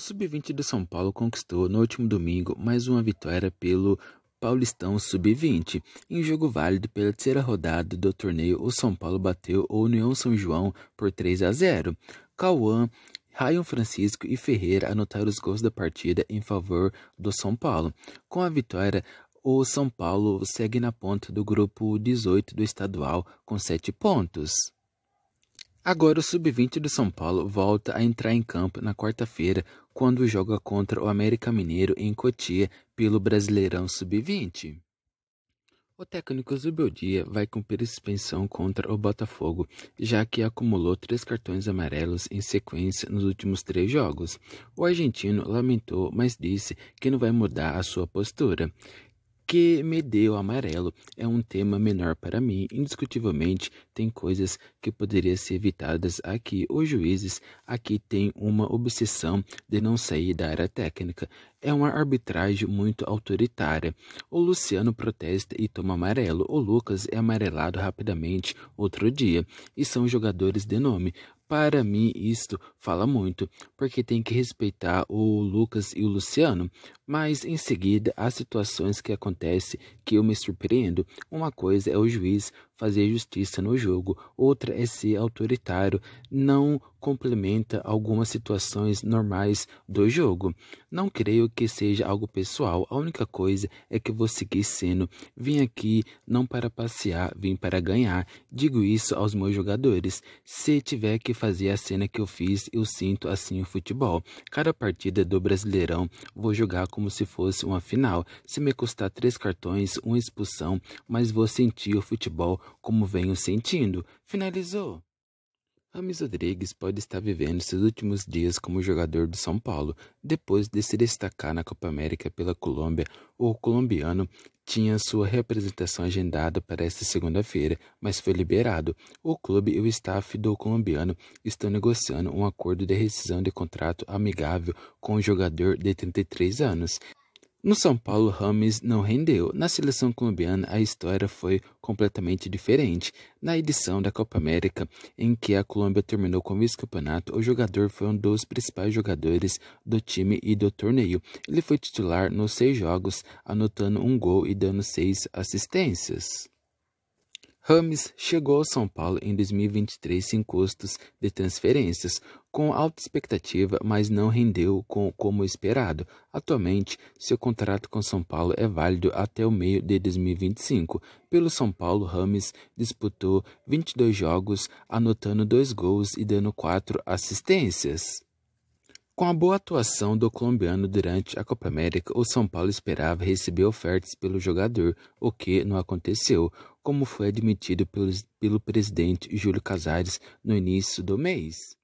O Sub-20 do São Paulo conquistou no último domingo mais uma vitória pelo Paulistão Sub-20. Em jogo válido pela terceira rodada do torneio, o São Paulo bateu o União São João por 3 a 0. Cauã, Rayon Francisco e Ferreira anotaram os gols da partida em favor do São Paulo. Com a vitória, o São Paulo segue na ponta do grupo 18 do estadual com 7 pontos. Agora o Sub-20 do São Paulo volta a entrar em campo na quarta-feira, quando joga contra o América Mineiro em Cotia pelo Brasileirão Sub-20. O técnico Zubeldia vai cumprir suspensão contra o Botafogo, já que acumulou três cartões amarelos em sequência nos últimos três jogos. O argentino lamentou, mas disse que não vai mudar a sua postura que me deu amarelo é um tema menor para mim. Indiscutivelmente, tem coisas que poderiam ser evitadas aqui. Os juízes aqui têm uma obsessão de não sair da área técnica. É uma arbitragem muito autoritária. O Luciano protesta e toma amarelo. O Lucas é amarelado rapidamente outro dia. E são jogadores de nome. Para mim, isto fala muito, porque tem que respeitar o Lucas e o Luciano, mas em seguida há situações que acontecem que eu me surpreendo. Uma coisa é o juiz fazer justiça no jogo, outra é ser autoritário, não complementa algumas situações normais do jogo. Não creio que seja algo pessoal, a única coisa é que vou seguir sendo. Vim aqui não para passear, vim para ganhar. Digo isso aos meus jogadores. Se tiver que fazer a cena que eu fiz, eu sinto assim o futebol. Cada partida do Brasileirão vou jogar como se fosse uma final. Se me custar três cartões, uma expulsão, mas vou sentir o futebol como venho sentindo, finalizou. Amis Rodrigues pode estar vivendo seus últimos dias como jogador do São Paulo, depois de se destacar na Copa América pela Colômbia. O colombiano tinha sua representação agendada para esta segunda-feira, mas foi liberado. O clube e o staff do colombiano estão negociando um acordo de rescisão de contrato amigável com o jogador de 33 anos. No São Paulo, Rames não rendeu. Na seleção colombiana, a história foi completamente diferente. Na edição da Copa América, em que a Colômbia terminou com o vice-campeonato, o jogador foi um dos principais jogadores do time e do torneio. Ele foi titular nos seis jogos, anotando um gol e dando seis assistências. Rames chegou ao São Paulo em 2023 sem custos de transferências, com alta expectativa, mas não rendeu com, como esperado. Atualmente, seu contrato com São Paulo é válido até o meio de 2025. Pelo São Paulo, Rames disputou 22 jogos, anotando dois gols e dando quatro assistências. Com a boa atuação do colombiano durante a Copa América, o São Paulo esperava receber ofertas pelo jogador, o que não aconteceu como foi admitido pelo presidente Júlio Casares no início do mês.